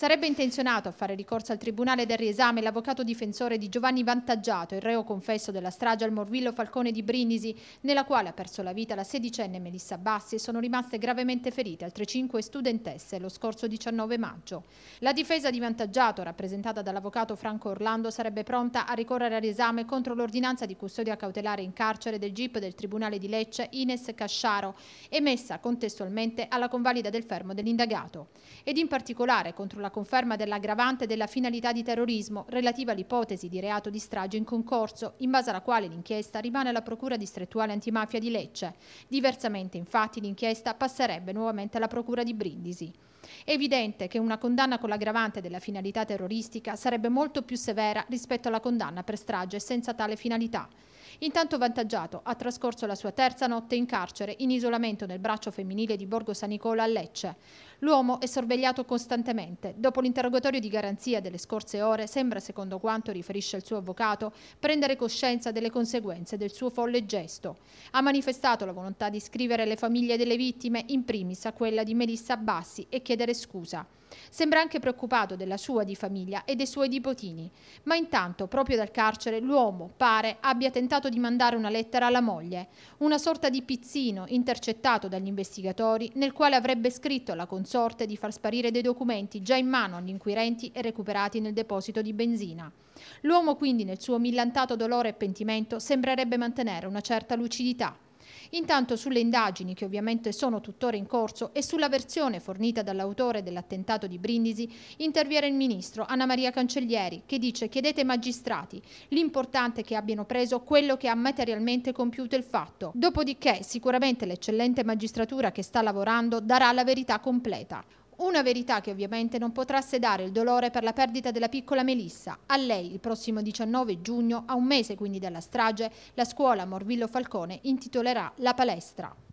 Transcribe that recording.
Sarebbe intenzionato a fare ricorso al Tribunale del riesame l'avvocato difensore di Giovanni Vantaggiato, il reo confesso della strage al Morvillo Falcone di Brindisi, nella quale ha perso la vita la sedicenne Melissa Bassi e sono rimaste gravemente ferite altre cinque studentesse lo scorso 19 maggio. La difesa di Vantaggiato, rappresentata dall'avvocato Franco Orlando, sarebbe pronta a ricorrere al riesame contro l'ordinanza di custodia cautelare in carcere del GIP del Tribunale di Lecce Ines Casciaro, emessa contestualmente alla convalida del fermo dell'indagato, ed in particolare contro la la conferma dell'aggravante della finalità di terrorismo relativa all'ipotesi di reato di strage in concorso, in base alla quale l'inchiesta rimane alla Procura distrettuale antimafia di Lecce. Diversamente, infatti, l'inchiesta passerebbe nuovamente alla Procura di Brindisi. È evidente che una condanna con l'aggravante della finalità terroristica sarebbe molto più severa rispetto alla condanna per strage senza tale finalità. Intanto Vantaggiato ha trascorso la sua terza notte in carcere in isolamento nel braccio femminile di Borgo San Nicola a Lecce. L'uomo è sorvegliato costantemente. Dopo l'interrogatorio di garanzia delle scorse ore sembra, secondo quanto riferisce il suo avvocato, prendere coscienza delle conseguenze del suo folle gesto. Ha manifestato la volontà di scrivere alle famiglie delle vittime, in primis a quella di Melissa Bassi, e chiedere scusa. Sembra anche preoccupato della sua di famiglia e dei suoi nipotini. Ma intanto, proprio dal carcere, l'uomo pare abbia tentato tentato di mandare una lettera alla moglie, una sorta di pizzino intercettato dagli investigatori nel quale avrebbe scritto alla consorte di far sparire dei documenti già in mano agli inquirenti e recuperati nel deposito di benzina. L'uomo quindi nel suo millantato dolore e pentimento sembrerebbe mantenere una certa lucidità. Intanto sulle indagini, che ovviamente sono tuttora in corso, e sulla versione fornita dall'autore dell'attentato di Brindisi, interviene il ministro Anna Maria Cancellieri, che dice chiedete ai magistrati, l'importante è che abbiano preso quello che ha materialmente compiuto il fatto. Dopodiché sicuramente l'eccellente magistratura che sta lavorando darà la verità completa. Una verità che ovviamente non potrà sedare il dolore per la perdita della piccola Melissa. A lei, il prossimo 19 giugno, a un mese quindi dalla strage, la scuola Morvillo Falcone intitolerà la palestra.